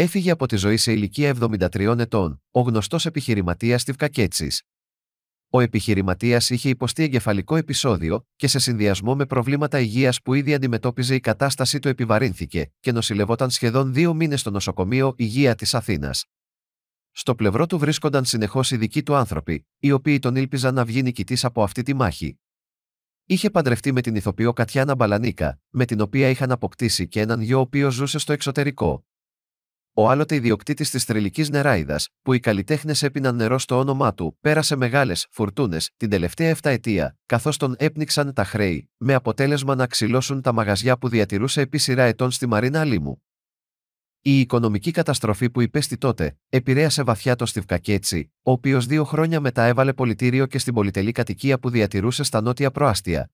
έφυγε από τη ζωή σε ηλικία 73 ετών, ο γνωστός επιχειρηματίας Τιβκακέτση. Ο επιχειρηματίας είχε υποστεί εγκεφαλικό επεισόδιο και σε συνδυασμό με προβλήματα υγείας που ήδη αντιμετώπιζε η κατάστασή του επιβαρύνθηκε και νοσηλευόταν σχεδόν δύο μήνες στο νοσοκομείο Υγεία της Αθήνας. Στο πλευρό του βρίσκονταν συνεχώς οι δικοί του άνθρωποι, οι οποίοι τον ήλπιζαν να βγει νικητής από αυτή τη μάχη. Είχε παντρευτεί με την ηθοποιό Κατιάνα Μπαλανίκα, με την οποία είχαν αποκτήσει και έναν γιο ο οποίος ζούσε στο εξωτερικό ο άλλοτε ιδιοκτήτης της τρελική νεράιδας, που οι καλλιτέχνες έπιναν νερό στο όνομά του, πέρασε μεγάλες φουρτούνες την τελευταία 7 ετία, καθώς τον έπνιξαν τα χρέη, με αποτέλεσμα να ξυλώσουν τα μαγαζιά που διατηρούσε επί σειρά ετών στη Μαρίνα Λίμου. Η οικονομική καταστροφή που υπέστη τότε επηρέασε βαθιά τον Στιβκακέτσι, ο οποίος δύο χρόνια μετά έβαλε πολιτήριο και στην πολυτελή κατοικία που διατηρούσε στα νότια προάστια,